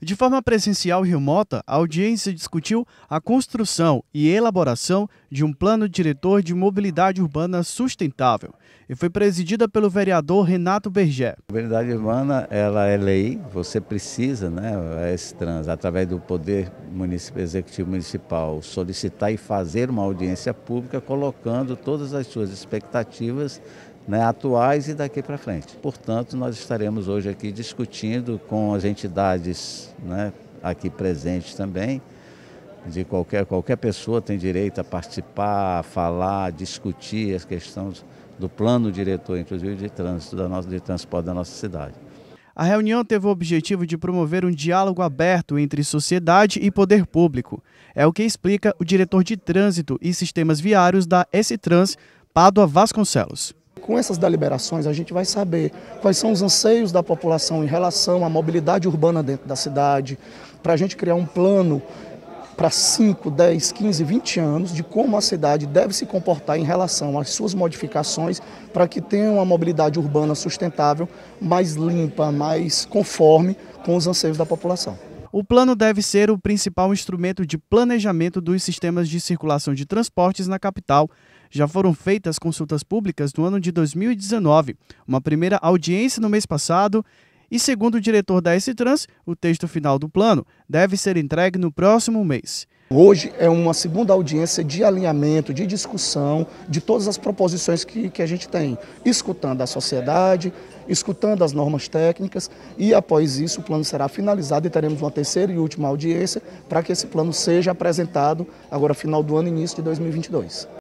De forma presencial e remota, a audiência discutiu a construção e elaboração de um plano diretor de mobilidade urbana sustentável e foi presidida pelo vereador Renato Bergé. A mobilidade urbana ela é lei, você precisa, né, esse trans, através do Poder Executivo Municipal, solicitar e fazer uma audiência pública colocando todas as suas expectativas né, atuais e daqui para frente. Portanto, nós estaremos hoje aqui discutindo com as entidades né, aqui presentes também, de qualquer, qualquer pessoa tem direito a participar, a falar, discutir as questões do plano diretor, inclusive de trânsito, da nossa, de transporte da nossa cidade. A reunião teve o objetivo de promover um diálogo aberto entre sociedade e poder público. É o que explica o diretor de trânsito e sistemas viários da S-Trans, Pádua Vasconcelos com essas deliberações, a gente vai saber quais são os anseios da população em relação à mobilidade urbana dentro da cidade, para a gente criar um plano para 5, 10, 15, 20 anos de como a cidade deve se comportar em relação às suas modificações para que tenha uma mobilidade urbana sustentável, mais limpa, mais conforme com os anseios da população. O plano deve ser o principal instrumento de planejamento dos sistemas de circulação de transportes na capital. Já foram feitas consultas públicas no ano de 2019, uma primeira audiência no mês passado e segundo o diretor da S-Trans, o texto final do plano deve ser entregue no próximo mês. Hoje é uma segunda audiência de alinhamento, de discussão de todas as proposições que, que a gente tem, escutando a sociedade, escutando as normas técnicas e após isso o plano será finalizado e teremos uma terceira e última audiência para que esse plano seja apresentado agora final do ano, início de 2022.